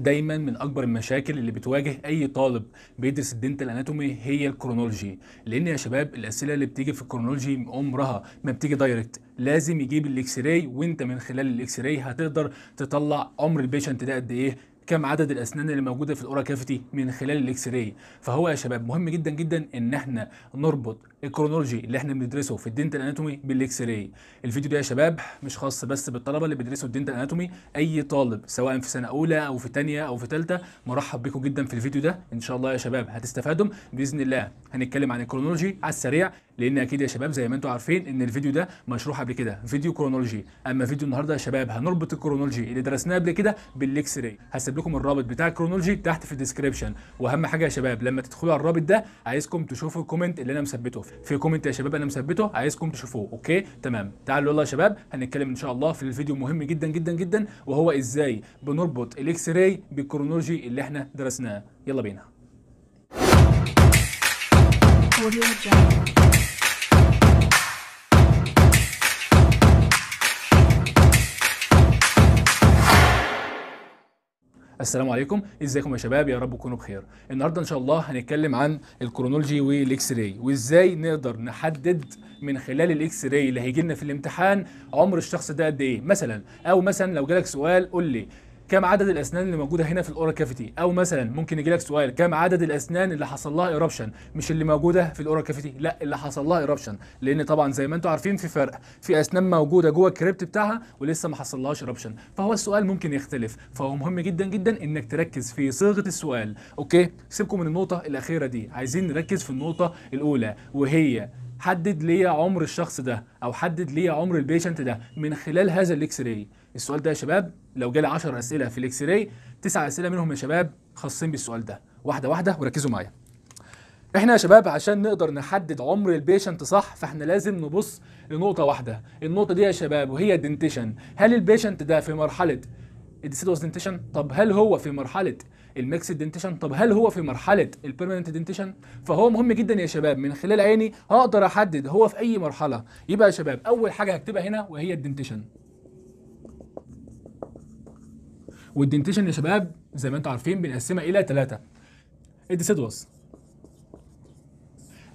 دايما من اكبر المشاكل اللي بتواجه اي طالب بيدرس الدنتال اناتومي هي الكرونولوجي لان يا شباب الاسئله اللي بتيجي في الكرونولوجي عمرها ما بتيجي دايركت لازم يجيب الاكس راي وانت من خلال الاكس راي هتقدر تطلع عمر البيشنت ده قد ايه كم عدد الاسنان اللي موجوده في الاورا كافيتي من خلال الاكس راي فهو يا شباب مهم جدا جدا ان احنا نربط الكرونولوجي اللي احنا بندرسه في الدنتال اناتومي بالاكس راي الفيديو ده يا شباب مش خاص بس بالطلبه اللي بيدرسوا الدنتال اناتومي اي طالب سواء في سنه اولى او في ثانيه او في ثالثه مرحب بكم جدا في الفيديو ده ان شاء الله يا شباب هتستفادوا باذن الله هنتكلم عن الكرونولوجي على السريع لان اكيد يا شباب زي ما انتم عارفين ان الفيديو ده مشروح قبل كده فيديو كرونولوجي اما فيديو النهارده يا شباب هنربط الكرونولوجي اللي درسناه قبل كده بالاكس راي هسيب لكم الرابط بتاع الكرونولوجي تحت في الديسكربشن واهم حاجه يا شباب لما تدخلوا على الرابط ده عايزكم تشوفوا الكومنت اللي انا مثبته في كومنت يا شباب انا مثبته عايزكم تشوفوه اوكي تمام تعالوا يلا يا شباب هنتكلم ان شاء الله في الفيديو مهم جدا جدا جدا وهو ازاي بنربط الاكس راي بالكرونولوجي اللي احنا درسناه يلا بينا السلام عليكم ازيكم يا شباب يا رب تكونوا بخير النهارده ان شاء الله هنتكلم عن الكرونولوجي والاكس راي وازاي نقدر نحدد من خلال الاكس راي اللي هيجي لنا في الامتحان عمر الشخص ده قد ايه مثلا او مثلا لو جالك سؤال قول لي كم عدد الاسنان اللي موجوده هنا في الاورال كافيتي او مثلا ممكن يجي لك سؤال كم عدد الاسنان اللي حصل لها ايربشن مش اللي موجوده في الاورال كافيتي لا اللي حصل لها ايربشن لان طبعا زي ما انتم عارفين في فرق في اسنان موجوده جوه الكريبت بتاعها ولسه ما حصل لهاش ايربشن فهو السؤال ممكن يختلف فهو مهم جدا جدا انك تركز في صيغه السؤال اوكي سيبكم من النقطه الاخيره دي عايزين نركز في النقطه الاولى وهي حدد ليا عمر الشخص ده او حدد ليا عمر البيشنت ده من خلال هذا الاكس راي السؤال ده يا شباب لو جالي 10 اسئله في الاكس راي تسع اسئله منهم يا شباب خاصين بالسؤال ده واحده واحده وركزوا معايا احنا يا شباب عشان نقدر نحدد عمر البيشنت صح فاحنا لازم نبص لنقطه واحده النقطه دي يا شباب وهي الدنتيشن هل البيشنت ده في مرحله الديسيدوس دنتيشن طب هل هو في مرحله الميكس دنتيشن طب هل هو في مرحله البيرمننت دنتيشن فهو مهم جدا يا شباب من خلال عيني هقدر احدد هو في اي مرحله يبقى يا شباب اول حاجه هكتبها هنا وهي الدنتيشن والدنتيشن يا شباب زي ما انتم عارفين بنقسمها الى ثلاثه الديسيدوس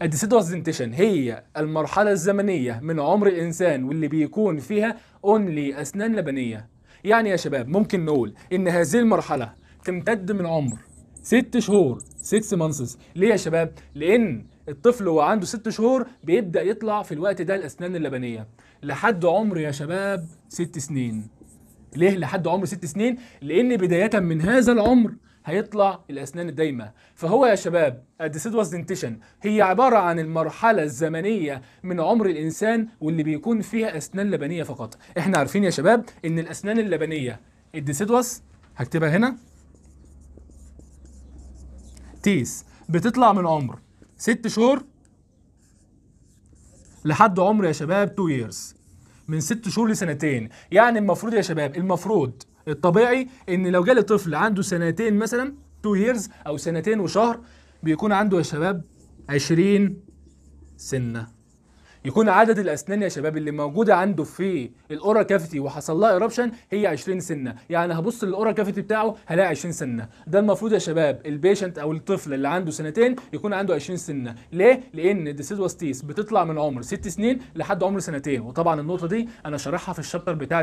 الديسيدوس دنتيشن هي المرحله الزمنيه من عمر الانسان واللي بيكون فيها اونلي اسنان لبنيه يعني يا شباب ممكن نقول ان هذه المرحله تمتد من عمر ست شهور 6 مانسز ليه يا شباب لان الطفل وهو عنده ست شهور بيبدا يطلع في الوقت ده الاسنان اللبنيه لحد عمر يا شباب ست سنين ليه لحد عمر ست سنين لان بدايه من هذا العمر هيطلع الاسنان الدايمه فهو يا شباب الديسيدوس دنتيشن هي عباره عن المرحله الزمنيه من عمر الانسان واللي بيكون فيها اسنان لبنيه فقط احنا عارفين يا شباب ان الاسنان اللبنيه الديسيدوس هكتبها هنا تيس بتطلع من عمر ست شهور لحد عمر يا شباب 2 years من ست شهور لسنتين يعني المفروض يا شباب المفروض الطبيعي ان لو جالي طفل عنده سنتين مثلا 2 ييرز او سنتين وشهر بيكون عنده يا شباب 20 سنه يكون عدد الاسنان يا شباب اللي موجوده عنده في الاورا كافيتي وحصل لها ايربشن هي 20 سنه يعني هبص للاورا كافيتي بتاعه هلاقي 20 سنه ده المفروض يا شباب البيشنت او الطفل اللي عنده سنتين يكون عنده 20 سنه ليه لان تيس بتطلع من عمر 6 سنين لحد عمر سنتين وطبعا النقطه دي انا شارحها في الشابتر بتاع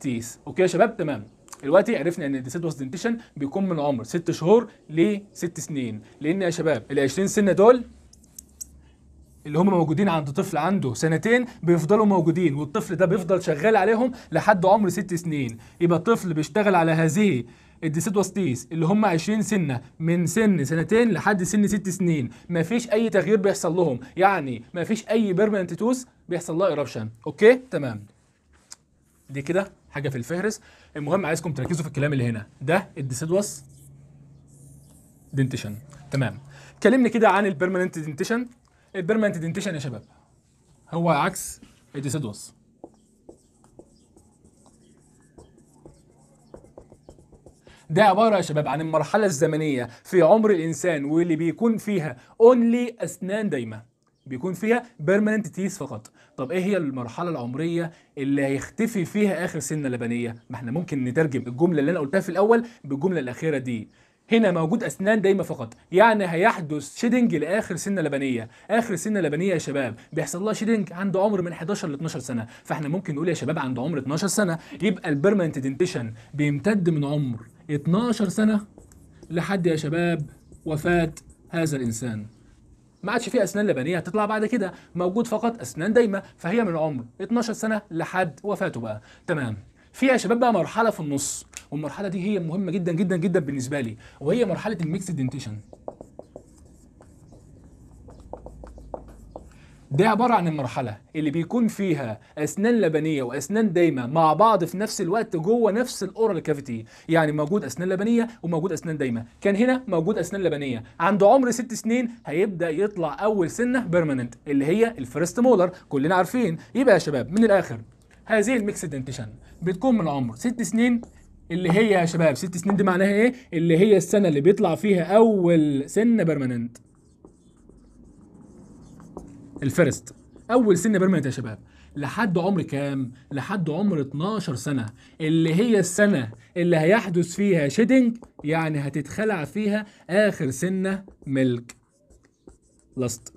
تيس اوكي يا شباب تمام دلوقتي عرفنا ان الديسيدوس دنتيشن بيكون من عمر 6 شهور ل 6 سنين لان يا شباب ال 20 سنه دول اللي هم موجودين عند طفل عنده سنتين بيفضلوا موجودين والطفل ده بيفضل شغال عليهم لحد عمر ست سنين يبقى الطفل بيشتغل على هذه الديسيدوستيس اللي هم 20 سنه من سن سنتين لحد سن ست سنين مفيش اي تغيير بيحصل لهم يعني مفيش اي بيرمننت توس بيحصل لها ايربشن اوكي تمام دي كده حاجه في الفهرس المهم عايزكم تركزوا في الكلام اللي هنا ده الديسيدوس دنتيشن تمام كلمني كده عن البيرمننت دنتيشن البيرمننت دنتيشن يا شباب هو عكس الديسيدوس ده عبارة يا شباب عن المرحلة الزمنية في عمر الإنسان واللي بيكون فيها اونلي أسنان دايمة بيكون فيها بيرمننت تيس فقط طب ايه هي المرحلة العمرية اللي هيختفي فيها آخر سنة لبنية ما احنا ممكن نترجم الجملة اللي أنا قلتها في الأول بالجملة الأخيرة دي هنا موجود اسنان دايمه فقط يعني هيحدث شيدنج لاخر سنه لبنيه اخر سنه لبنيه يا شباب بيحصل لها شيدنج عند عمر من 11 ل 12 سنه فاحنا ممكن نقول يا شباب عند عمر 12 سنه يبقى البيرمننت دنتيشن بيمتد من عمر 12 سنه لحد يا شباب وفاه هذا الانسان ما عادش في اسنان لبنيه هتطلع بعد كده موجود فقط اسنان دايمه فهي من عمر 12 سنه لحد وفاته بقى تمام في يا شباب بقى مرحله في النص والمرحله دي هي مهمه جدا جدا جدا بالنسبه لي وهي مرحله الميكس دنتيشن دي عبارة عن المرحلة اللي بيكون فيها أسنان لبنية وأسنان دايمة مع بعض في نفس الوقت جوه نفس الأورال كافيتي، يعني موجود أسنان لبنية وموجود أسنان دايمة، كان هنا موجود أسنان لبنية، عند عمر ست سنين هيبدأ يطلع أول سنة بيرمننت اللي هي الفيرست مولر، كلنا عارفين، يبقى يا شباب من الآخر هذه الميكس دنتيشن بتكون من عمر ست سنين اللي هي يا شباب ست سنين دي معناها ايه؟ اللي هي السنة اللي بيطلع فيها أول سن بيرمننت الفيرست أول سن بيرمننت يا شباب لحد عمر كام؟ لحد عمر 12 سنة اللي هي السنة اللي هيحدث فيها شيدنج يعني هتتخلع فيها آخر سنة ملك لاست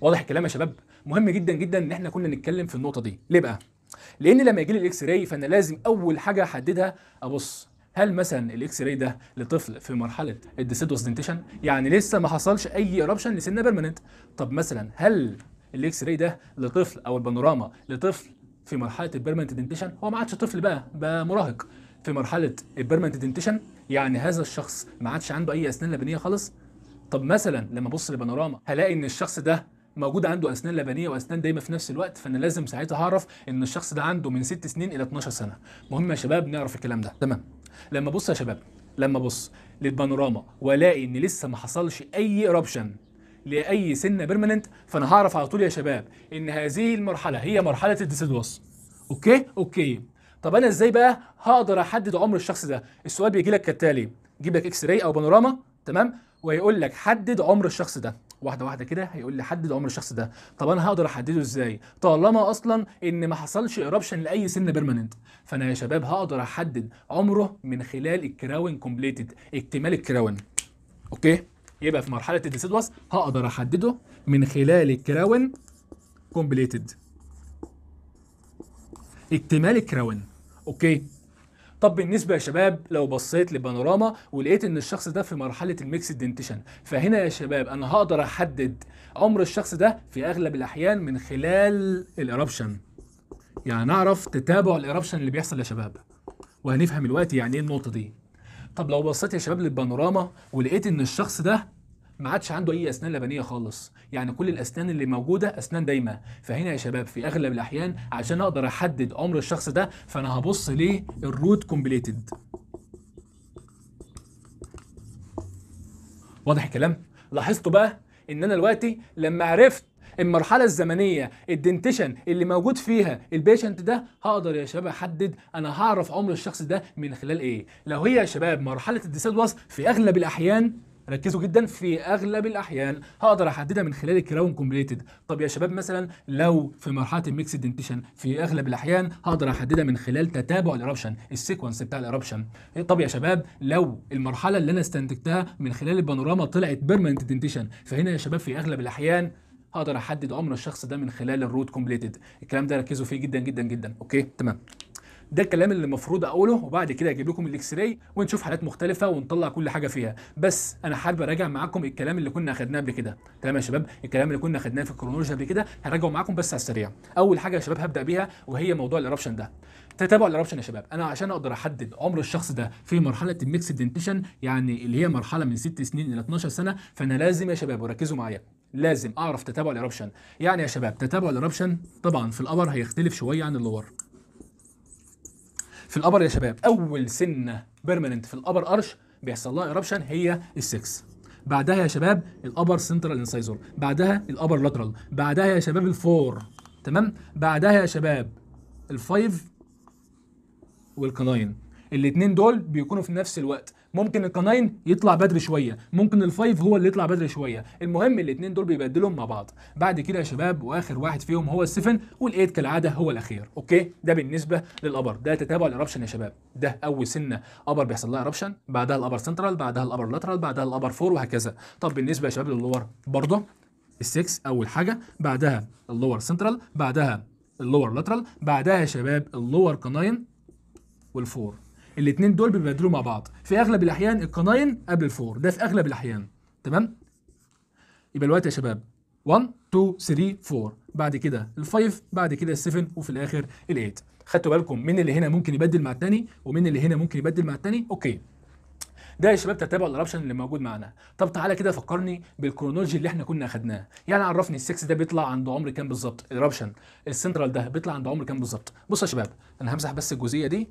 واضح الكلام يا شباب؟ مهم جدا جدا ان احنا كنا نتكلم في النقطه دي ليه بقى لان لما يجي لي الاكس راي فانا لازم اول حاجه احددها ابص هل مثلا الاكس راي ده لطفل في مرحله الديسيدوس دنتيشن يعني لسه ما حصلش اي ايربشن لسنه بيرمننت طب مثلا هل الاكس راي ده لطفل او البانوراما لطفل في مرحله البيرمننت دنتيشن هو ما عادش طفل بقى بقى مراهق في مرحله البيرمننت دنتيشن يعني هذا الشخص ما عادش عنده اي اسنان لبنيه خالص طب مثلا لما ابص للبانوراما هلاقي ان الشخص ده موجود عنده اسنان لبنيه واسنان دايمه في نفس الوقت فانا لازم ساعتها هعرف ان الشخص ده عنده من 6 سنين الى 12 سنه مهم يا شباب نعرف الكلام ده تمام لما ابص يا شباب لما ابص للبانوراما والاقي ان لسه ما حصلش اي ربشن لاي سنه بيرمننت فانا هعرف على طول يا شباب ان هذه المرحله هي مرحله الديسيدوس اوكي اوكي طب انا ازاي بقى هقدر احدد عمر الشخص ده السؤال بيجي لك كالتالي جيب لك اكس راي او بانوراما تمام ويقول لك حدد عمر الشخص ده واحده واحده كده هيقول لي حدد عمر الشخص ده طب انا هقدر احدده ازاي طالما اصلا ان ما حصلش ايربشن لاي سن بيرمننت فانا يا شباب هقدر احدد عمره من خلال الكراون كومبليتد اكتمال الكراون اوكي يبقى في مرحله الديسيدوس هقدر احدده من خلال الكراون كومبليتد اكتمال الكراون اوكي طب بالنسبه يا شباب لو بصيت لبانوراما ولقيت ان الشخص ده في مرحله الميكس دنتيشن فهنا يا شباب انا هقدر احدد عمر الشخص ده في اغلب الاحيان من خلال الايربشن يعني نعرف تتابع الايربشن اللي بيحصل يا شباب وهنفهم الوقت يعني ايه النقطه دي طب لو بصيت يا شباب للبانوراما ولقيت ان الشخص ده ما عادش عنده اي اسنان لبنيه خالص يعني كل الاسنان اللي موجوده اسنان دايمه فهنا يا شباب في اغلب الاحيان عشان اقدر احدد عمر الشخص ده فانا هبص ليه الروت كومبليتد واضح الكلام لاحظتوا بقى ان انا دلوقتي لما عرفت المرحله الزمنيه الدنتيشن اللي موجود فيها البيشنت ده هقدر يا شباب احدد انا هعرف عمر الشخص ده من خلال ايه لو هي يا شباب مرحله الديسادواس في اغلب الاحيان ركزوا جدا في اغلب الاحيان هقدر احددها من خلال الكراون كومبليتد طب يا شباب مثلا لو في مرحله الميكس دنتيشن في اغلب الاحيان هقدر احددها من خلال تتابع الاربشن السيكونس بتاع الاربشن إيه، طب يا شباب لو المرحله اللي انا استنتجتها من خلال البانوراما طلعت بيرمننت دنتيشن فهنا يا شباب في اغلب الاحيان هقدر احدد عمر الشخص ده من خلال الروت كومبليتد الكلام ده ركزوا فيه جدا جدا جدا اوكي تمام ده الكلام اللي المفروض اقوله وبعد كده اجيب لكم الاكس راي ونشوف حالات مختلفه ونطلع كل حاجه فيها بس انا حابب اراجع معاكم الكلام اللي كنا اخدناه قبل كده تمام يا شباب الكلام اللي كنا اخدناه في الكرونولوجيا قبل كده هراجعه معاكم بس على السريع اول حاجه يا شباب هبدا بيها وهي موضوع الاربشن ده تتابع الاربشن يا شباب انا عشان اقدر احدد عمر الشخص ده في مرحله الميكس دنتيشن يعني اللي هي مرحله من 6 سنين الى 12 سنه فانا لازم يا شباب وركزوا معايا لازم اعرف تتابع الاربشن يعني يا شباب تتابع الاربشن طبعا في الابر هيختلف شويه عن اللور في الابر يا شباب اول سنه بيرمننت في الابر ارش بيحصل لها ايربشن هي السكس بعدها يا شباب الابر سنترال انسايزور بعدها الابر لاترال بعدها يا شباب الفور تمام بعدها يا شباب الفايف والكناين الاثنين دول بيكونوا في نفس الوقت ممكن القناين يطلع بدري شويه ممكن الفايف هو اللي يطلع بدري شويه المهم الاثنين دول بيبدلهم مع بعض بعد كده يا شباب واخر واحد فيهم هو السفن والايت كالعاده هو الاخير اوكي ده بالنسبه للابر ده تتابع الاربشن يا شباب ده اول سنه ابر بيحصل لها اربشن بعدها الابر سنترال بعدها الابر لاترال بعدها الابر فور وهكذا طب بالنسبه يا شباب للور برضه ال6 اول حاجه بعدها اللور سنترال بعدها اللور لاترال بعدها يا شباب اللور كناين والفور الاثنين دول بيبدلوا مع بعض في اغلب الاحيان القناين قبل الفور ده في اغلب الاحيان تمام يبقى الوقت يا شباب 1 2 3 4 بعد كده ال5 بعد كده ال7 وفي الاخر ال8 خدتوا بالكم مين اللي هنا ممكن يبدل مع الثاني ومين اللي هنا ممكن يبدل مع الثاني اوكي ده يا شباب تتابع الاوبشن اللي موجود معانا طب تعالى كده فكرني بالكرونولوجي اللي احنا كنا اخدناه يعني عرفني السكس ده بيطلع عند عمر كام بالظبط الاوبشن السنترال ده بيطلع عند عمر كام بالظبط بصوا يا شباب انا همسح بس الجزئيه دي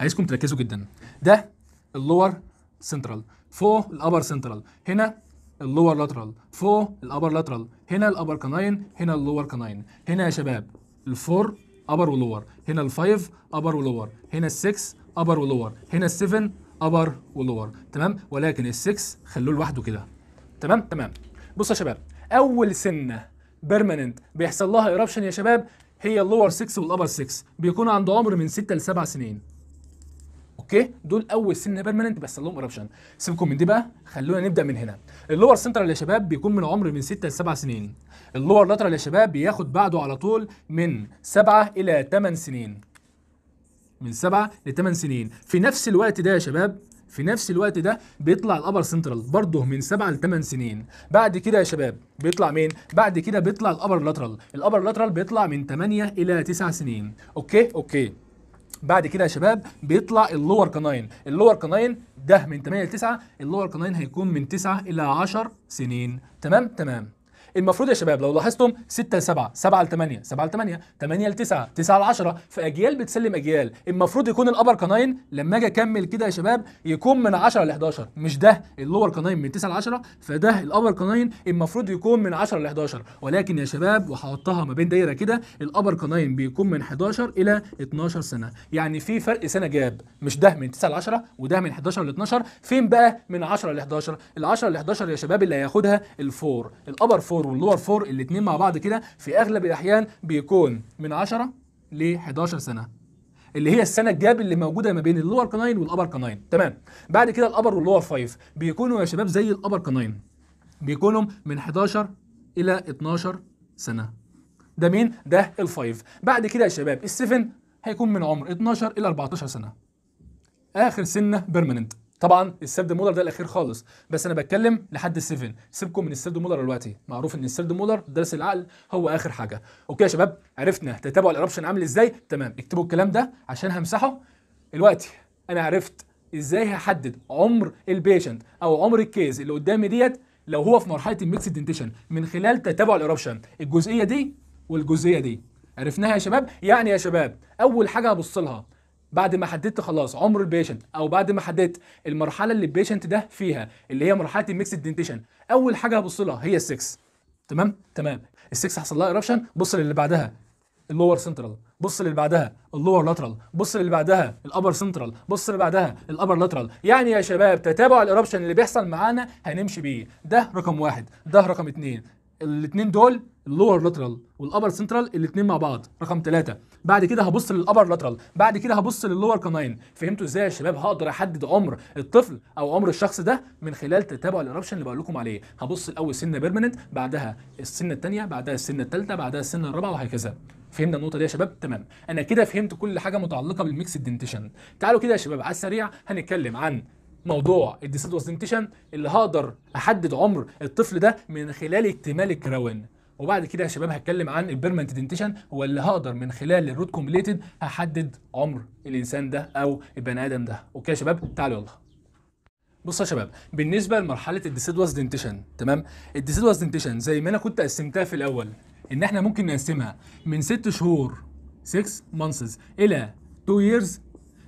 عايزكم تركزوا جدا ده اللور سنترال فوق الابر سنترال هنا اللور لاترال فوق الابر لاترال هنا الابر كناين هنا اللور كناين هنا يا شباب الفور ابر ولور هنا الفايف ابر ولور هنا السكس ابر ولور هنا السفن ابر ولور تمام ولكن السكس خلوه لوحده كده تمام تمام بصوا يا شباب اول سنه بيرمننت بيحصل لها ايربشن يا شباب هي اللور 6 والابر 6 بيكون عند عمر من 6 ل 7 سنين اوكي دول اول سن بيرمننت بس لهم اوبشن سيبكم من دي بقى خلونا نبدا من هنا اللور سنترال يا شباب بيكون من عمر من 6 ل 7 سنين اللور لاترال يا شباب بياخد بعده على طول من 7 الى 8 سنين من 7 ل 8 سنين في نفس الوقت ده يا شباب في نفس الوقت ده بيطلع الابر سنترال برضه من 7 ل 8 سنين بعد كده يا شباب بيطلع مين بعد كده بيطلع الابر لاترال الابر لاترال بيطلع من 8 الى 9 سنين اوكي اوكي بعد كده يا شباب بيطلع اللور كناين اللور كناين ده من 8 ل 9 اللور كناين هيكون من 9 الى 10 سنين تمام تمام المفروض يا شباب لو لاحظتم 6 ل 7 7 ل 8 7 ل 8 8 ل 9 9 ل 10 فاجيال بتسلم اجيال المفروض يكون الابر كناين لما اجي اكمل كده يا شباب يكون من 10 ل 11 مش ده اللور كناين من 9 ل 10 فده الابر كناين المفروض يكون من 10 ل 11 ولكن يا شباب وهحطها ما بين دايره كده الابر كناين بيكون من 11 الى 12 سنه يعني في فرق سنه جاب مش ده من 9 ل 10 وده من 11 ل 12 فين بقى من 10 ل 11 ال 10 ل 11 يا شباب اللي هياخدها الفور الابر فور 4 واللور 4 الاثنين مع بعض كده في اغلب الاحيان بيكون من 10 ل 11 سنه اللي هي السنه الجاب اللي موجوده ما بين اللور كناين والابر كناين تمام بعد كده الابر واللور 5 بيكونوا يا شباب زي الابر كناين بيكونوا من 11 الى 12 سنه ده مين ده الفايف بعد كده يا شباب ال7 هيكون من عمر 12 الى 14 سنه اخر سنه بيرمننت طبعا السيرد مولر ده الاخير خالص بس انا بتكلم لحد 7 سيبكم من السيرد مولر دلوقتي معروف ان السيرد مولر درس العقل هو اخر حاجه اوكي يا شباب عرفنا تتابع الاربشن عامل ازاي تمام اكتبوا الكلام ده عشان همسحه دلوقتي انا عرفت ازاي هحدد عمر البيشنت او عمر الكيز اللي قدامي ديت لو هو في مرحله الميكس دنتيشن من خلال تتابع الاربشن الجزئيه دي والجزئيه دي عرفناها يا شباب يعني يا شباب اول حاجه هبص لها بعد ما حددت خلاص عمر البيشنت او بعد ما حددت المرحله اللي البيشنت ده فيها اللي هي مرحله الميكس دنتيشن اول حاجه هبص لها هي السكس تمام تمام السكس حصل لها ايربشن بص للي بعدها اللور سنترال بص للي بعدها اللور لاترال بص للي بعدها الابر سنترال بص للي بعدها الابر لاترال يعني يا شباب تتابع الايربشن اللي بيحصل معانا هنمشي بيه ده رقم واحد ده رقم اثنين الاثنين دول اللور لاترال والابر سنترال الاثنين مع بعض رقم ثلاثة بعد كده هبص للابر لاترال بعد كده هبص لللور كناين فهمتوا ازاي يا شباب هقدر احدد عمر الطفل او عمر الشخص ده من خلال تتابع الاربشن اللي بقول لكم عليه هبص الاول سنه بيرمننت بعدها السنه الثانيه بعدها السنه الثالثه بعدها السنه الرابعه وهكذا فهمنا النقطه دي يا شباب تمام انا كده فهمت كل حاجه متعلقه بالميكس دنتيشن تعالوا كده يا شباب على السريع هنتكلم عن موضوع الديسيدوس دنتيشن اللي هقدر احدد عمر الطفل ده من خلال اكتمال الكراون وبعد كده يا شباب هتكلم عن البيرمنت دنتيشن هو اللي هقدر من خلال الروت كومبليتد هحدد عمر الانسان ده او البني ادم ده اوكي يا شباب تعالوا يلا بصوا يا شباب بالنسبه لمرحله الديسيدوس دنتيشن تمام الديسيدوس دنتيشن زي ما انا كنت قسمتها في الاول ان احنا ممكن نقسمها من 6 شهور 6 مانثس الى 2 years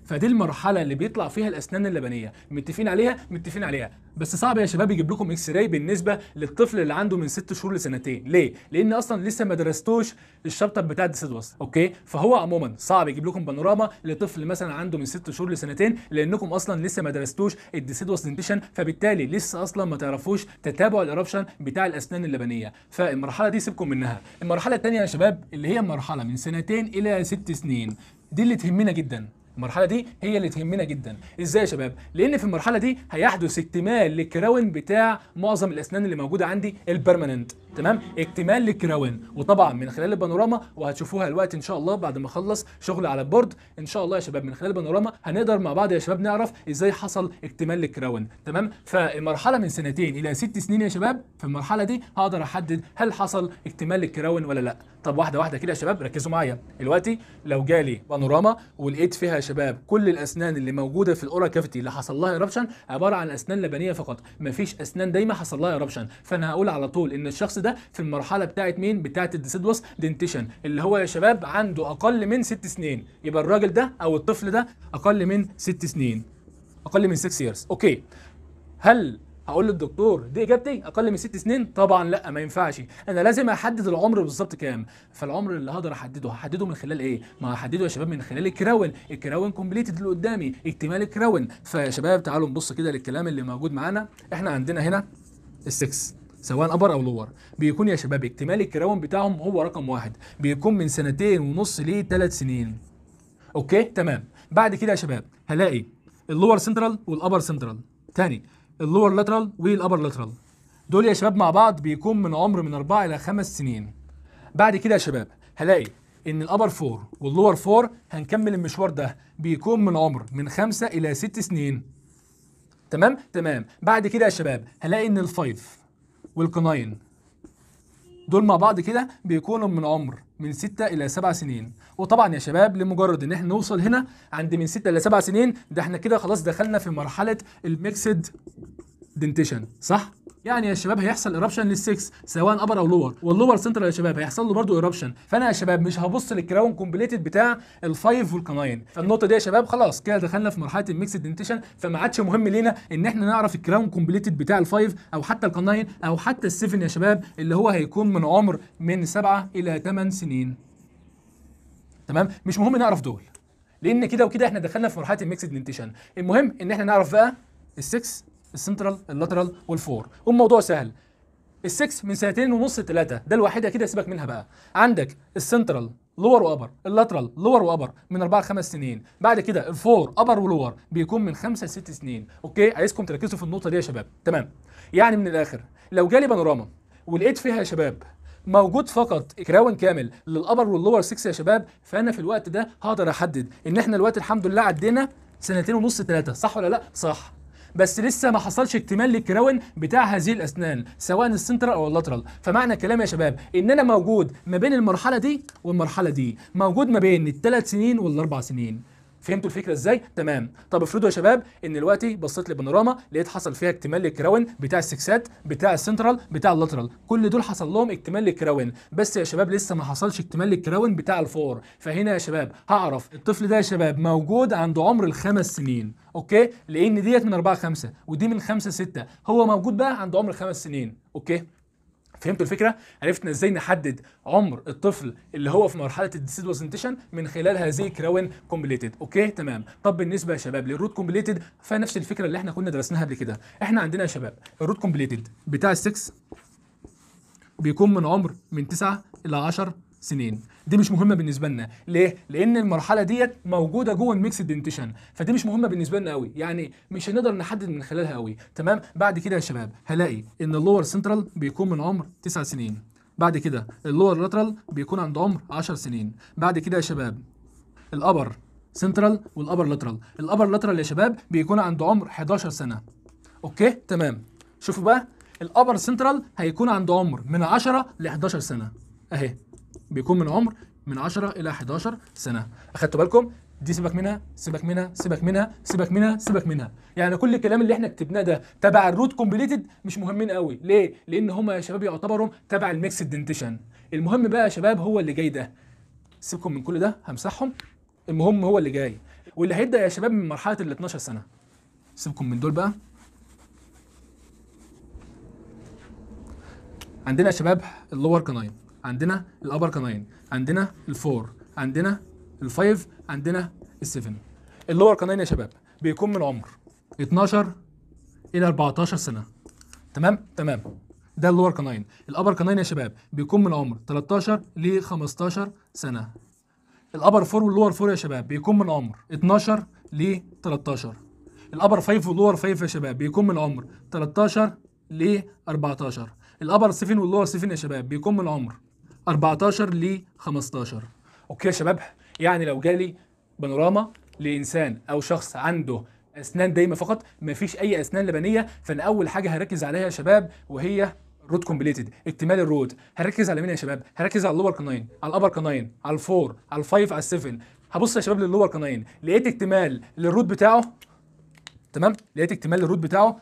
فدي المرحله اللي بيطلع فيها الاسنان اللبنيه متفقين عليها متفقين عليها بس صعب يا شباب يجيب لكم اكس راي بالنسبه للطفل اللي عنده من 6 شهور لسنتين ليه لان اصلا لسه ما درستوش الشابتر بتاع الديسيدوس اوكي فهو عموما صعب يجيب لكم بانوراما لطفل مثلا عنده من 6 شهور لسنتين لانكم اصلا لسه ما درستوش الديسيدوس دنتيشن فبالتالي لسه اصلا ما تعرفوش تتابع الاربشن بتاع الاسنان اللبنيه فالمرحله دي سيبكم منها المرحله الثانيه يا شباب اللي هي مرحله من سنتين الى 6 سنين دي اللي تهمنا جدا المرحله دي هي اللي تهمنا جدا ازاي يا شباب لان في المرحله دي هيحدث اكتمال للكراون بتاع معظم الاسنان اللي موجوده عندي البرمننت تمام اكتمال للكراون وطبعا من خلال البانوراما وهتشوفوها الوقت ان شاء الله بعد ما اخلص شغل على البورد ان شاء الله يا شباب من خلال البانوراما هنقدر مع بعض يا شباب نعرف ازاي حصل اكتمال للكراون تمام فالمرحله من سنتين الى ست سنين يا شباب في المرحله دي هقدر احدد هل حصل اكتمال للكراون ولا لا طب واحده واحده كده يا شباب ركزوا معايا دلوقتي لو جالي بانوراما ولقيت فيها يا شباب كل الاسنان اللي موجوده في الاورا كافيتي اللي حصل لها ايربشن عباره عن اسنان لبنيه فقط مفيش اسنان دايمه حصل لها ايربشن فانا هقول على طول ان الشخص ده في المرحله بتاعه مين بتاعه الديسيدوس دنتيشن اللي هو يا شباب عنده اقل من ست سنين يبقى الراجل ده او الطفل ده اقل من ست سنين اقل من 6 years اوكي هل هقول للدكتور دي اجابتي اقل من ست سنين طبعا لا ما ينفعش انا لازم احدد العمر بالظبط كام فالعمر اللي هقدر احدده هحدده من خلال ايه ما هحدده يا شباب من خلال الكراون الكراون كومبليتد اللي قدامي اكتمال الكراون فيا شباب تعالوا نبص كده للكلام اللي موجود معانا احنا عندنا هنا ال6 سواء ابر او لور بيكون يا شباب اكتمال الكراون بتاعهم هو رقم واحد بيكون من سنتين ونص لثلاث سنين اوكي تمام بعد كده يا شباب هلاقي اللور سنترال والابر سنترال تاني اللور لاترال والابر لاترال دول يا شباب مع بعض بيكون من عمر من 4 الى 5 سنين بعد كده يا شباب هلاقي ان الابر 4 واللور 4 هنكمل المشوار ده بيكون من عمر من 5 الى 6 سنين تمام تمام بعد كده يا شباب هلاقي ان الفايف والكناين دول مع بعض كده بيكونوا من عمر من 6 الى 7 سنين وطبعا يا شباب لمجرد ان احنا نوصل هنا عند من 6 الى 7 سنين ده احنا كده خلاص دخلنا في مرحله الميكسد دنتيشن صح يعني يا شباب هيحصل ايربشن للسكس سواء ابر او لور واللور سنترال يا شباب هيحصل له برضه ايربشن فانا يا شباب مش هبص للكراون كومبليتد بتاع الفايف والكناين فالنقطه دي يا شباب خلاص كده دخلنا في مرحله الميكس دنتيشن فما عادش مهم لينا ان احنا نعرف الكراون كومبليتد بتاع الفايف او حتى الكناين او حتى السيفن يا شباب اللي هو هيكون من عمر من 7 الى 8 سنين تمام مش مهم نعرف دول لان كده وكده احنا دخلنا في مرحله الميكس دنتيشن المهم ان احنا نعرف بقى السكس السنترال اللاترال والفور والموضوع سهل ال6 من سنتين ونص ثلاثه ده الوحيده كده سيبك منها بقى عندك السنترال لور وابر اللاترال لور وابر من 4 ل 5 سنين بعد كده الفور ابر ولور بيكون من 5 ل 6 سنين اوكي عايزكم تركزوا في النقطه دي يا شباب تمام يعني من الاخر لو جالي بانوراما ولقيت فيها يا شباب موجود فقط كراون كامل للابر واللور 6 يا شباب فانا في الوقت ده هقدر احدد ان احنا الوقت الحمد لله عدينا سنتين ونص ثلاثه صح ولا لا صح بس لسه ما حصلش اكتمال للكراون بتاع هذه الاسنان سواء السنترال او اللاترال فمعنى الكلام يا شباب ان انا موجود ما بين المرحله دي والمرحله دي موجود ما بين الثلاث سنين والاربع سنين فهمتوا الفكره ازاي تمام طب افرضوا يا شباب ان دلوقتي بصيت لبانوراما لقيت حصل فيها اكتمال للكراون بتاع السكسات بتاع السنترال بتاع اللاترال كل دول حصل لهم اكتمال للكراون بس يا شباب لسه ما حصلش اكتمال للكراون بتاع الفور فهنا يا شباب هعرف الطفل ده يا شباب موجود عند عمر الخمس سنين اوكي لان ديت من 4 5 ودي من 5 6 هو موجود بقى عند عمر الخمس سنين اوكي فهمت الفكره عرفنا ازاي نحدد عمر الطفل اللي هو في مرحله الديسيد برزنتيشن من خلال هذه كراون كومبليتد اوكي تمام طب بالنسبه يا شباب للروت كومبليتد فنفس الفكره اللي احنا كنا درسناها قبل كده احنا عندنا يا شباب الروت كومبليتد بتاع السكس بيكون من عمر من 9 الى 10 سنين دي مش مهمه بالنسبه لنا ليه لان المرحله ديت موجوده جوه الميكس دنتيشن فدي مش مهمه بالنسبه لنا قوي يعني مش هنقدر نحدد من خلالها قوي تمام بعد كده يا شباب هلاقي ان اللور سنترال بيكون من عمر 9 سنين بعد كده اللور لاترال بيكون عند عمر 10 سنين بعد كده يا شباب الابر سنترال والابر لاترال الابر لاترال يا شباب بيكون عند عمر 11 سنه اوكي تمام شوفوا بقى الابر سنترال هيكون عند عمر من 10 ل 11 سنه اهي بيكون من عمر من 10 الى 11 سنه اخدتوا بالكم دي سيبك منها سيبك منها سيبك منها سيبك منها سيبك منها يعني كل الكلام اللي احنا كتبناه ده تبع الروت كومبليتد مش مهمين قوي ليه لان هم يا شباب يعتبروا تبع الميكس دنتيشن المهم بقى يا شباب هو اللي جاي ده سيبكم من كل ده همسحهم المهم هو اللي جاي واللي هيبدا يا شباب من مرحله ال 12 سنه سيبكم من دول بقى عندنا يا شباب اللور كناين عندنا الابر كناين عندنا الفور عندنا الفايف عندنا السفن اللور كناين يا شباب بيكون من عمر 12 الى 14 سنه تمام تمام ده اللور كناين الابر كناين يا شباب بيكون من عمر 13 ل 15 سنه الابر فور واللور فور يا شباب بيكون من عمر 12 ل 13 الابر 5 واللور 5 يا شباب بيكون من عمر 13 ل 14 الابر 7 واللور 7 يا شباب بيكون من عمر 14 ل 15 اوكي يا شباب يعني لو جالي بانوراما لانسان او شخص عنده اسنان دايمه فقط مفيش اي اسنان لبنيه فانا اول حاجه هركز عليها يا شباب وهي روت كومبليتد اكتمال الروت هركز على مين يا شباب هركز على اللور كناين على الابر كناين على الفور على الفايف على السفن هبص يا شباب للور كناين لقيت اكتمال للروت بتاعه تمام لقيت اكتمال للروت بتاعه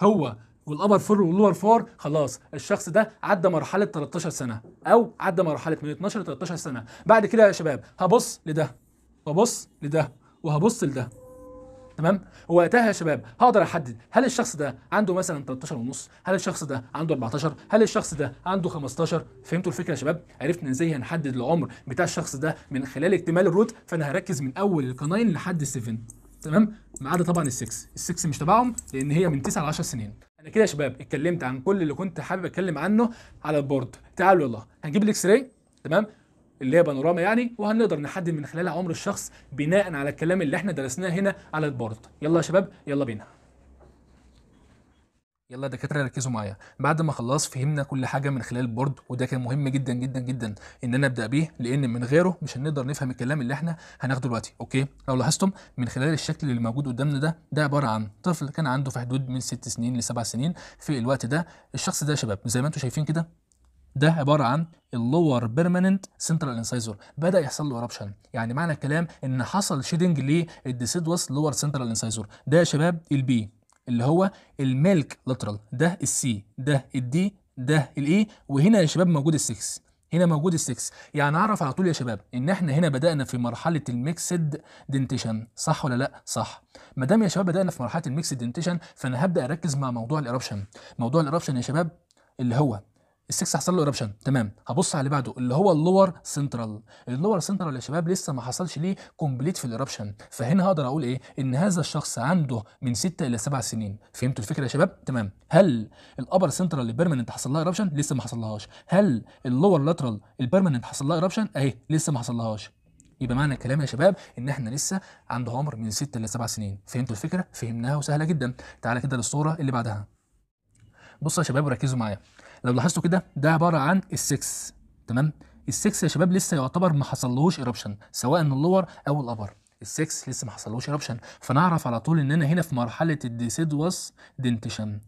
هو والابر فور واللور فور خلاص الشخص ده عدى مرحله 13 سنه او عدى مرحله من 12 ل 13 سنه بعد كده يا شباب هبص لده وابص لده وهبص لده تمام وقتها يا شباب هقدر احدد هل الشخص ده عنده مثلا 13 ونص هل الشخص ده عنده 14 هل الشخص ده عنده 15 فهمتوا الفكره يا شباب عرفنا ازاي هنحدد العمر بتاع الشخص ده من خلال اكتمال الروت فانا هركز من اول القناين لحد 7 تمام ما عدا طبعا السكس السكس مش تبعهم لان هي من 9 ل 10 سنين انا كده يا شباب اتكلمت عن كل اللي كنت حابب اتكلم عنه على البورد تعالوا يلا هنجيب الاكس راي تمام اللي هي بانوراما يعني وهنقدر نحدد من خلالها عمر الشخص بناء على الكلام اللي احنا درسناه هنا على البورد يلا يا شباب يلا بينا يلا يا دكاتره ركزوا معايا بعد ما خلاص فهمنا كل حاجه من خلال البورد وده كان مهم جدا جدا جدا ان انا ابدا بيه لان من غيره مش هنقدر نفهم الكلام اللي احنا هناخده دلوقتي اوكي لو لاحظتم من خلال الشكل اللي موجود قدامنا ده ده عباره عن طفل كان عنده في حدود من 6 سنين لسبع سنين في الوقت ده الشخص ده يا شباب زي ما انتم شايفين كده ده عباره عن اللور بيرمننت سنترال انسايزور بدا يحصل له ايربشن يعني معنى الكلام ان حصل شيدنج للديسيدوس لور سنترال انسايزور ده يا شباب البي اللي هو الملك لترال ده السي ده الدي ده الاي وهنا يا شباب موجود السكس هنا موجود السكس يعني اعرف على طول يا شباب ان احنا هنا بدانا في مرحله الميكسد دنتيشن صح ولا لا صح ما دام يا شباب بدانا في مرحله الميكسد دنتيشن فانا هبدا اركز مع موضوع الاربشن موضوع الاربشن يا شباب اللي هو ال6 حصل له ايربشن تمام هبص على اللي بعده اللي هو اللور سنترال اللور سنترال يا شباب لسه ما حصلش ليه كومبليت في الايربشن فهنا هقدر اقول ايه ان هذا الشخص عنده من 6 الى 7 سنين فهمتوا الفكره يا شباب تمام هل الابر سنترال البيرمننت حصل لها ايربشن لسه ما حصلهاش هل اللور لاترال البيرمننت حصل لها ايربشن اهي لسه ما حصلهاش يبقى معنى الكلام يا شباب ان احنا لسه عنده عمر من 6 الى 7 سنين فهمتوا الفكره فهمناها وسهله جدا تعالى كده للصوره اللي بعدها بصوا يا شباب ركزوا معايا لو لاحظتوا كده ده عباره عن ال6 تمام ال6 يا شباب لسه يعتبر ما حصلهوش ايربشن سواء اللور او الابر ال6 لسه ما حصلهوش ايربشن فنعرف على طول ان انا هنا في مرحله الديسيدوس دنتيشن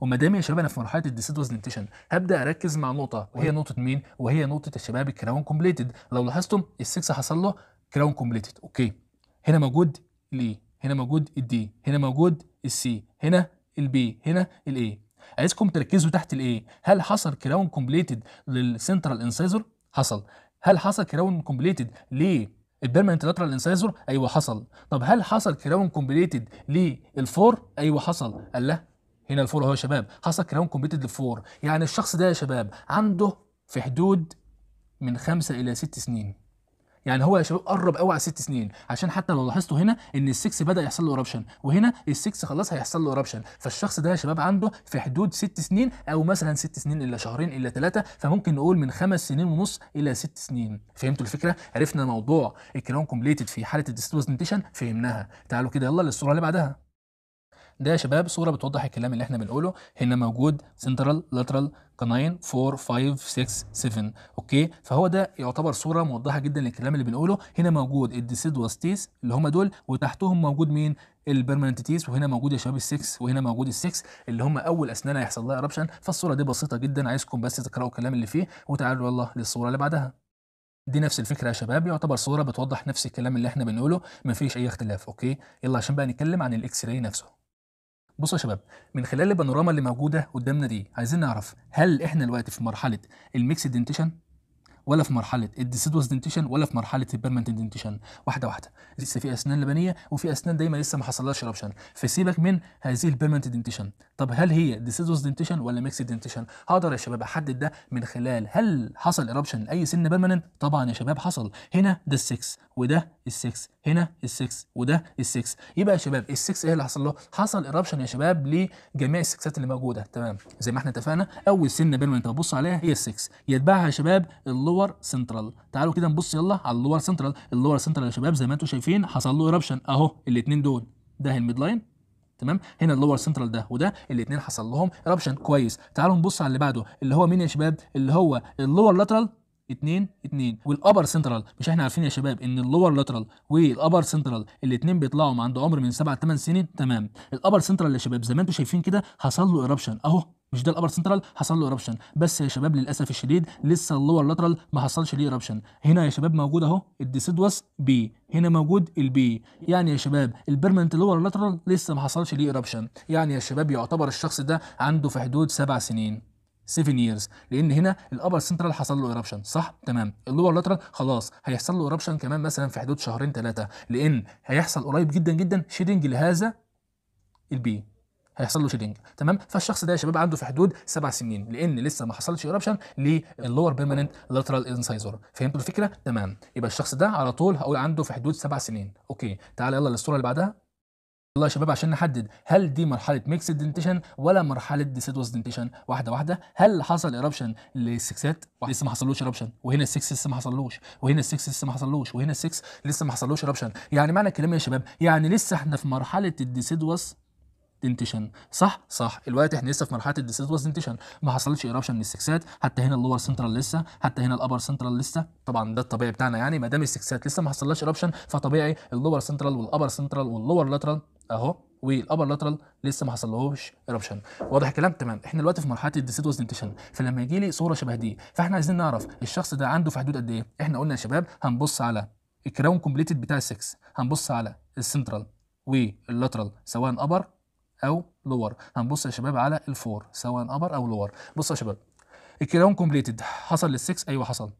وما دام يا شباب انا في مرحله الديسيدوس دنتيشن هبدا اركز مع نقطه وهي نقطه مين وهي نقطه الشباب الكراون كومبليتد لو لاحظتم ال6 حصل له كراون كومبليتد اوكي هنا موجود الاي e، هنا موجود الدي هنا موجود السي هنا البي هنا الاي عايزكم تركزوا تحت الايه هل حصل كراون كومبليتد للسنترال انسايزر حصل هل حصل كراون كومبليتد للبيرمننت لاترال انسايزر ايوه حصل طب هل حصل كراون كومبليتد للفور ايوه حصل قال لا هنا الفور اهو يا شباب حصل كراون كومبليتد للفور يعني الشخص ده يا شباب عنده في حدود من خمسة إلى ست سنين يعني هو يا شباب قرب قوي على ست سنين عشان حتى لو لاحظتوا هنا ان السكس بدا يحصل له اوربشن وهنا السكس خلاص هيحصل له اوربشن فالشخص ده يا شباب عنده في حدود ست سنين او مثلا ست سنين الا شهرين الا ثلاثه فممكن نقول من خمس سنين ونص الى ست سنين فهمتوا الفكره عرفنا موضوع الكراون كومبليتد في حاله الديستوزنتيشن فهمناها تعالوا كده يلا للصوره اللي بعدها ده يا شباب صوره بتوضح الكلام اللي احنا بنقوله هنا موجود سنترال لاترال قناين 4 5 6 7 اوكي فهو ده يعتبر صوره موضحه جدا للكلام اللي بنقوله هنا موجود الديسيدواستيس اللي هم دول وتحتهم موجود مين البرمننت تيس وهنا موجود يا شباب ال6 وهنا موجود ال6 اللي هم اول اسنان هيحصل لها اربشن فالصوره دي بسيطه جدا عايزكم بس تقراوا الكلام اللي فيه وتعالوا يلا للصوره اللي بعدها دي نفس الفكره يا شباب يعتبر صوره بتوضح نفس الكلام اللي احنا بنقوله مفيش اي اختلاف اوكي يلا عشان بقى نتكلم عن الاكس راي نفسه بصوا يا شباب من خلال البانوراما اللي موجوده قدامنا دي عايزين نعرف هل احنا دلوقتي في مرحله الميكس دنتيشن ولا في مرحله الديسيدوس دنتيشن ولا في مرحله البيرمنت دنتيشن واحده واحده لسه في اسنان لبنيه وفي اسنان دايما لسه ما حصلهاش ربشن فسيبك من هذه البيرمنت دنتيشن طب هل هي ديسيدوس دنتيشن ولا ميكس دنتيشن هقدر يا شباب احدد ده من خلال هل حصل ايربشن لاي سن بيرمننت طبعا يا شباب حصل هنا ده ال6 وده ال6 هنا ال6 وده ال6 يبقى يا شباب ال6 ايه اللي حصل له حصل ايربشن يا شباب لجميع السكسات اللي موجوده تمام زي ما احنا اتفقنا اول سن بيرمننت هبص عليها هي ال6 يتبعها يا شباب اللو اللور سنترال تعالوا كده نبص يلا على اللور سنترال اللور سنترال يا شباب زي ما انتم شايفين حصل له ايربشن اهو الاثنين دول ده الميد لاين تمام هنا اللور سنترال ده وده الاثنين حصل لهم ايربشن كويس تعالوا نبص على اللي بعده اللي هو مين يا شباب اللي هو اللور لاترال 2 2 والابر سنترال مش احنا عارفين يا شباب ان اللور لاترال والابر سنترال الاثنين بيطلعوا عند عمر من 7 8 سنين تمام الابر سنترال يا شباب زي ما انتم شايفين كده حصل له ايربشن اهو مش ده الابر سنترال حصل له ايربشن بس يا شباب للاسف الشديد لسه اللور لاترال ما حصلش ليه ايربشن هنا يا شباب موجود اهو الديسيدوس بي هنا موجود البي يعني يا شباب البيرمنت لور لاترال لسه ما حصلش ليه ايربشن يعني يا شباب يعتبر الشخص ده عنده في حدود سبع سنين 7 years لان هنا الابر سنترال حصل له ايربشن صح تمام اللور لاترال خلاص هيحصل له ايربشن كمان مثلا في حدود شهرين ثلاثه لان هيحصل قريب جدا جدا شيدنج لهذا البي هيحصل له شيلينج تمام فالشخص ده يا شباب عنده في حدود سبع سنين لان لسه ما حصلش ايربشن لللور بيرمننت لاترال انسايزور فهمتوا الفكره تمام يبقى الشخص ده على طول هقول عنده في حدود سبع سنين اوكي تعالى يلا للصوره اللي بعدها يلا يا شباب عشان نحدد هل دي مرحله ميكس دنتيشن ولا مرحله ديسيدوس دنتيشن واحده واحده هل حصل ايربشن للسكسات لسه ما حصلوش ايربشن وهنا السكس لسه ما حصلوش وهنا السكس لسه ما حصلوش وهنا السكس لسه ما حصلوش ايربشن يعني معنى الكلام يا شباب يعني لسه احنا في مرحله الديسيدوس دنتيشن صح صح الوقت احنا لسه في مرحله الديسنتوس دنتيشن ما حصلش ايربشن من السكسات حتى هنا اللور سنترال لسه حتى هنا الابر سنترال لسه طبعا ده الطبيعي بتاعنا يعني ما دام السكسات لسه ما حصلش ايربشن فطبيعي اللور سنترال والابر سنترال واللور لاترال اهو والابر لاترال لسه ما حصلهوش ايربشن واضح الكلام تمام احنا دلوقتي في مرحله الديسيدوس دنتيشن فلما يجي لي صوره شبه دي فاحنا عايزين نعرف الشخص ده عنده في حدود قد ايه احنا قلنا يا شباب هنبص على الكراون كومبليتد بتاع السكس هنبص على السنترال واللاترال سواء ابر او لور هنبص يا شباب على الفور سواء ابر او لور بص يا شباب الكراون كومبليتد حصل لل6 ايوه حصل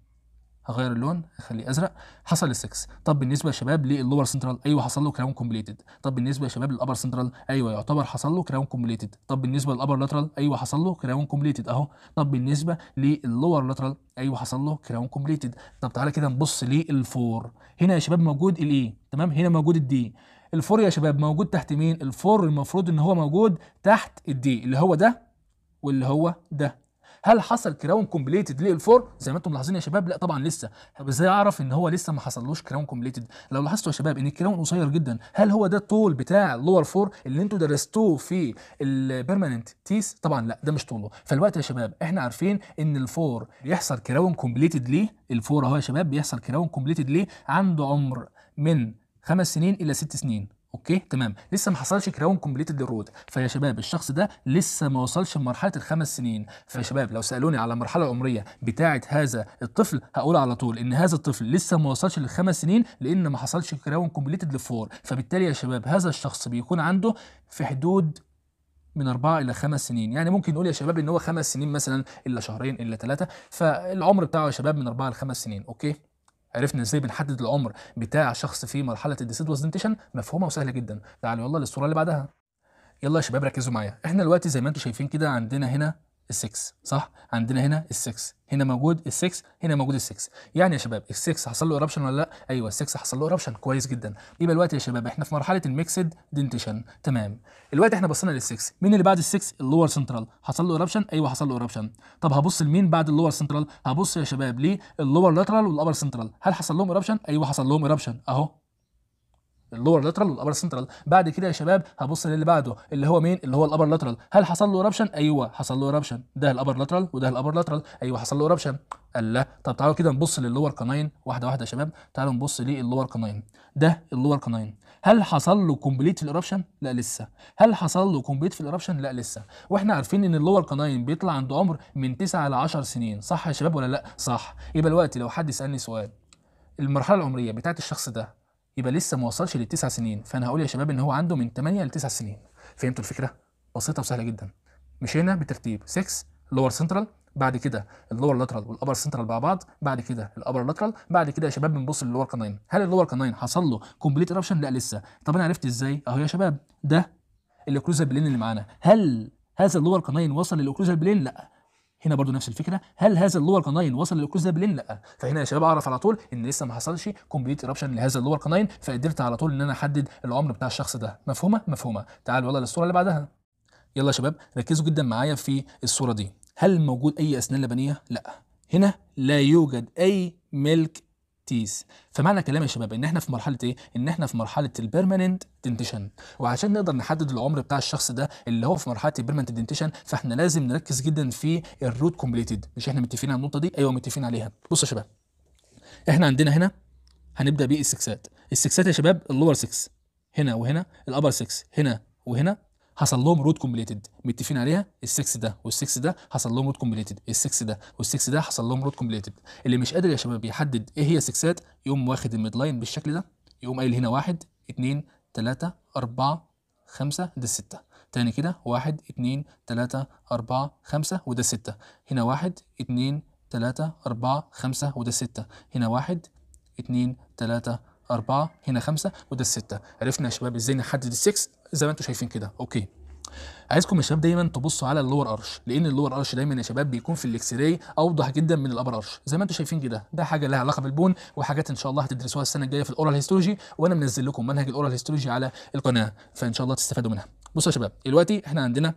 هغير اللون اخليه ازرق حصل لل6 طب بالنسبه يا شباب للور سنترال ايوه حصل له كراون كومبليتد طب بالنسبه يا شباب للابر سنترال ايوه يعتبر حصل له كراون كومبليتد طب بالنسبه للابر لاترال ايوه حصل له كراون كومبليتد اهو طب بالنسبه للور لاترال ايوه حصل له كراون كومبليتد طب تعالى كده نبص للفور هنا يا شباب موجود الايه e. تمام هنا موجود الدي الفور يا شباب موجود تحت مين الفور المفروض ان هو موجود تحت الدي اللي هو ده واللي هو ده هل حصل كراون كومبليتد للفور زي ما انتم ملاحظين يا شباب لا طبعا لسه طب ازاي اعرف ان هو لسه ما حصلوش كراون كومبليتد لو لاحظتوا يا شباب ان الكراون قصير جدا هل هو ده الطول بتاع اللور فور اللي انتم درستوه في البيرمننت تيس طبعا لا ده مش طوله فالوقت يا شباب احنا عارفين ان الفور بيحصل كراون كومبليتد ليه الفور اهو يا شباب بيحصل كراون كومبليتد ليه عنده عمر من خمس سنين الى ست سنين اوكي تمام لسه ما حصلش كراون كومبليتد للرود فيا شباب الشخص ده لسه ما وصلش لمرحله الخمس سنين فيا شباب لو سالوني على المرحله العمريه بتاعه هذا الطفل هقول على طول ان هذا الطفل لسه ما وصلش للخمس سنين لان ما حصلش كراون كومبليتد للفور فبالتالي يا شباب هذا الشخص بيكون عنده في حدود من أربعة إلى خمس سنين يعني ممكن نقول يا شباب إن هو خمس سنين مثلا إلا شهرين إلا ثلاثة فالعمر بتاعه يا شباب من أربعة لخمس سنين أوكي عرفنا ازاي بنحدد العمر بتاع شخص في مرحله الديسيدوس دنتيشن مفهومه وسهله جدا تعالوا يلا للصوره اللي بعدها يلا يا شباب ركزوا معايا احنا دلوقتي زي ما انتم شايفين كده عندنا هنا ال6 صح عندنا هنا ال6 هنا موجود ال6 هنا موجود ال6 يعني يا شباب ال6 حصل له ايربشن ولا لا ايوه ال6 حصل له ايربشن كويس جدا يبقى الوقت يا شباب احنا في مرحله الميكسد دنتيشن تمام الوقت احنا بصينا لل6 مين اللي بعد ال6 اللور سنترال حصل له ايربشن ايوه حصل له ايربشن طب هبص لمين بعد اللور سنترال هبص يا شباب للور لاترال والابر سنترال هل حصل لهم ايربشن ايوه حصل لهم ايربشن اهو اللور لاترال والابر سنترال بعد كده يا شباب هبص للي بعده اللي هو مين اللي هو الابر لاترال هل حصل له رابشن ايوه حصل له رابشن ده الابر لاترال وده الابر لاترال ايوه حصل له رابشن قال لا طب تعالوا كده نبص للور كناين واحده واحده يا شباب تعالوا نبص للور كناين ده اللور كناين هل حصل له كومبليت في الاربشن لا لسه هل حصل له كومبليت في الاربشن لا لسه واحنا عارفين ان اللور كناين بيطلع عند عمر من 9 ل 10 سنين صح يا شباب ولا لا صح يبقى دلوقتي لو حد سالني سؤال المرحله العمريه بتاعت الشخص ده يبقى لسه ما وصلش للتسع سنين فانا هقول يا شباب ان هو عنده من 8 ل 9 سنين فهمتوا الفكره بسيطه وسهله جدا مشينا بالترتيب 6 لور سنترال بعد كده اللور لاترال والابر سنترال مع بعض بعد كده الابر لاترال بعد كده يا شباب بنبص للور كناين هل اللور كناين حصل له كومبليت ايربشن لا لسه طب انا عرفت ازاي اهو يا شباب ده الاوكلوزال بلين اللي معانا هل هذا اللور كناين وصل للاوكلوزال بلين لا هنا برضو نفس الفكره هل هذا اللور كناين وصل للكلوز ده بلين لا فهنا يا شباب اعرف على طول ان لسه ما حصلش كومبليت ايربشن لهذا اللور كناين فقدرت على طول ان انا احدد العمر بتاع الشخص ده مفهومه مفهومه تعالوا يلا للصوره اللي بعدها يلا يا شباب ركزوا جدا معايا في الصوره دي هل موجود اي اسنان لبنيه لا هنا لا يوجد اي ملك تيس فمعنى كلام يا شباب ان احنا في مرحله ايه ان احنا في مرحله البيرمننت دنتيشن وعشان نقدر نحدد العمر بتاع الشخص ده اللي هو في مرحله البيرمننت دنتيشن فاحنا لازم نركز جدا في الروت كومبليتد مش احنا متفقين على النقطه دي ايوه متفقين عليها بصوا يا شباب احنا عندنا هنا هنبدا بالسكسات السكسات يا شباب اللور 6 هنا وهنا الابر 6 هنا وهنا حصل لهم رود كومبليتد متفقين عليها السكس ده والسكس ده حصل لهم رود كومبليتد السكس ده والسكس ده حصل لهم رود كومبليتد اللي مش قادر يا شباب يحدد ايه هي سكسات يقوم واخد الميد لاين بالشكل ده يقوم قايل هنا واحد اتنين تلاتة أربعة خمسة ده ستة تاني كده واحد اتنين تلاتة أربعة خمسة وده ستة هنا واحد اتنين تلاتة أربعة خمسة وده ستة هنا واحد اتنين تلاتة أربعة هنا خمسة وده الستة عرفنا يا شباب ازاي نحدد السكس زي ما انتم شايفين كده اوكي عايزكم يا شباب دايما تبصوا على اللور ارش لان اللور ارش دايما يا شباب بيكون في الاكس راي اوضح جدا من الابر ارش زي ما انتم شايفين كده ده حاجه لها علاقه بالبون وحاجات ان شاء الله هتدرسوها السنه الجايه في الاورال هيستولوجي وانا منزل لكم منهج الاورال هيستولوجي على القناه فان شاء الله تستفادوا منها بصوا يا شباب دلوقتي احنا عندنا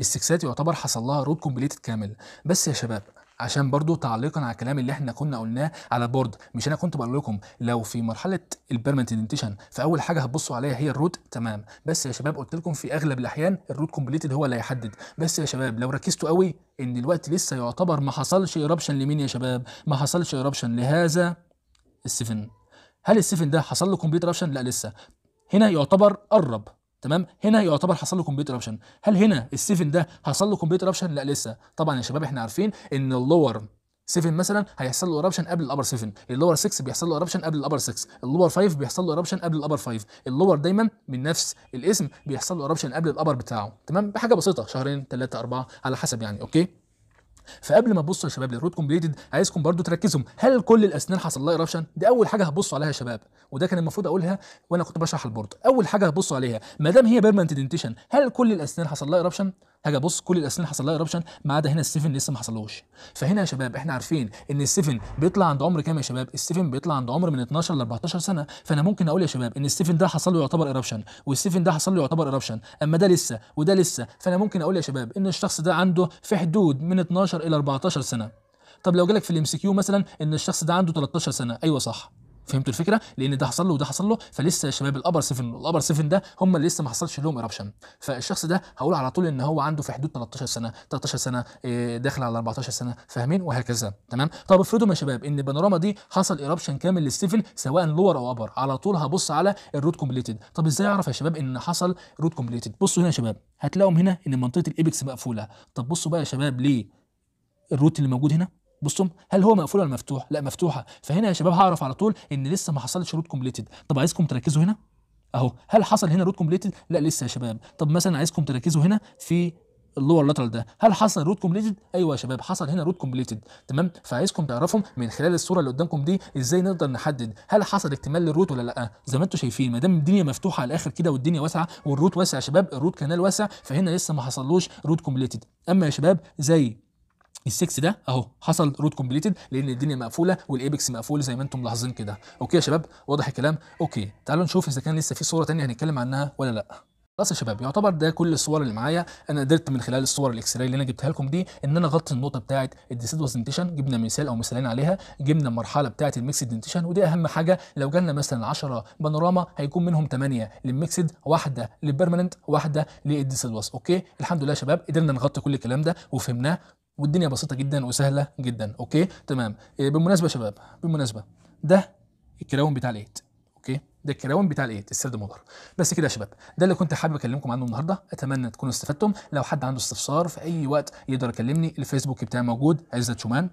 السكسات يعتبر حصل لها روت كومبليتد كامل بس يا شباب عشان برضو تعليقا على الكلام اللي احنا كنا قلناه على البورد مش انا كنت بقول لكم لو في مرحله البيرمنت فاول حاجه هتبصوا عليها هي الروت تمام بس يا شباب قلت لكم في اغلب الاحيان الروت كومبليتد هو اللي هيحدد بس يا شباب لو ركزتوا قوي ان الوقت لسه يعتبر ما حصلش ايربشن لمين يا شباب ما حصلش ايربشن لهذا السفن هل السفن ده حصل له كومبليت ايربشن لا لسه هنا يعتبر قرب تمام هنا يعتبر حصل له كومبليت ايربشن هل هنا ال7 ده حصل له كومبليت ايربشن لا لسه طبعا يا شباب احنا عارفين ان اللور 7 مثلا هيحصل له ايربشن قبل الابر 7 اللور 6 بيحصل له ايربشن قبل الابر 6 اللور 5 بيحصل له ايربشن قبل الابر 5 اللور دايما من نفس الاسم بيحصل له ايربشن قبل الابر بتاعه تمام بحاجه بسيطه شهرين ثلاثه اربعه على حسب يعني اوكي فقبل ما تبصوا يا شباب للروت كومبليتد عايزكم برضو تركزوا هل كل الاسنان حصل لها ايربشن دي اول حاجه هتبصوا عليها يا شباب وده كان المفروض اقولها وانا كنت بشرح البورد اول حاجه هتبصوا عليها ما دام هي بيرمنت دنتيشن هل كل الاسنان حصل لها ايربشن هاجي ابص كل الاسنان حصل لها ايربشن ما عدا هنا السيفن لسه ما حصلوش فهنا يا شباب احنا عارفين ان السيفن بيطلع عند عمر كام يا شباب السيفن بيطلع عند عمر من 12 ل 14 سنه فانا ممكن اقول يا شباب ان السيفن ده حصل له يعتبر ايربشن والسيفن ده حصل له يعتبر ايربشن اما ده لسه وده لسه فانا ممكن اقول يا شباب ان الشخص ده عنده في حدود من 12 الى 14 سنه طب لو جالك في الام سي كيو مثلا ان الشخص ده عنده 13 سنه ايوه صح فهمتوا الفكره لان ده حصل له وده حصل له فلسه يا شباب الابر 7 والابر 7 ده هم اللي لسه ما حصلش لهم ايربشن فالشخص ده هقول على طول ان هو عنده في حدود 13 سنه 13 سنه آه، داخل على 14 سنه فاهمين وهكذا تمام طب افرضوا يا شباب ان البانوراما دي حصل ايربشن كامل للسيفل سواء لور او ابر على طول هبص على الروت كومبليتد طب ازاي اعرف يا شباب ان حصل روت كومبليتد بصوا هنا يا شباب هتلاقوا هنا ان منطقه الايبكس مقفوله طب بصوا بقى يا شباب ليه الروت اللي موجود هنا بصوا هل هو مقفول ولا مفتوح لا مفتوحه فهنا يا شباب هعرف على طول ان لسه ما حصلتش روت كومبليتد طب عايزكم تركزوا هنا اهو هل حصل هنا روت كومبليتد لا لسه يا شباب طب مثلا عايزكم تركزوا هنا في اللور لاترال ده هل حصل روت كومبليتد ايوه يا شباب حصل هنا روت كومبليتد تمام فعايزكم تعرفوا من خلال الصوره اللي قدامكم دي ازاي نقدر نحدد هل حصل اكتمال للروت ولا لا زي ما انتم شايفين ما دام الدنيا مفتوحه على الاخر كده والدنيا واسعه والروت واسع يا شباب الروت كانال واسع فهنا لسه ما حصلوش روت كومبليتد اما يا شباب زي ال6 ده اهو حصل روت كومبليتد لان الدنيا مقفوله والايبكس مقفول زي ما انتم ملاحظين كده اوكي يا شباب واضح الكلام اوكي تعالوا نشوف اذا كان لسه في صوره ثانيه هنتكلم عنها ولا لا خلاص يا شباب يعتبر ده كل الصور اللي معايا انا قدرت من خلال الصور الاكس راي اللي انا جبتها لكم دي ان انا اغطي النقطه بتاعه الديسيد دنتيشن جبنا مثال او مثالين عليها جبنا المرحله بتاعه الميكس دنتيشن ودي اهم حاجه لو جالنا مثلا 10 بانوراما هيكون منهم 8 للميكسد واحده للبيرمننت واحده للديسيد اوكي الحمد لله يا شباب قدرنا نغطي كل الكلام ده وفهمناه والدنيا بسيطه جدا وسهله جدا اوكي تمام آه، بالمناسبه يا شباب بالمناسبه ده الكراون بتاع الايت اوكي ده الكراون بتاع الايت السرد مودر بس كده يا شباب ده اللي كنت حابب اكلمكم عنه النهارده اتمنى تكونوا استفدتم لو حد عنده استفسار في اي وقت يقدر يكلمني الفيسبوك بتاعي موجود عزت شومان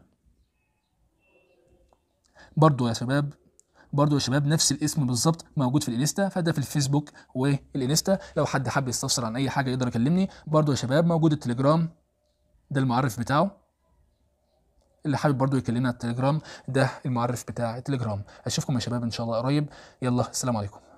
برضو يا شباب برضو يا شباب نفس الاسم بالظبط موجود في الانستا فده في الفيسبوك والانستا لو حد حب يستفسر عن اي حاجه يقدر يكلمني برضو يا شباب موجود التليجرام ده المعرف بتاعه اللي حابب برضو يكلمنا على التليجرام ده المعرف بتاع التليجرام اشوفكم يا شباب ان شاء الله قريب يلا السلام عليكم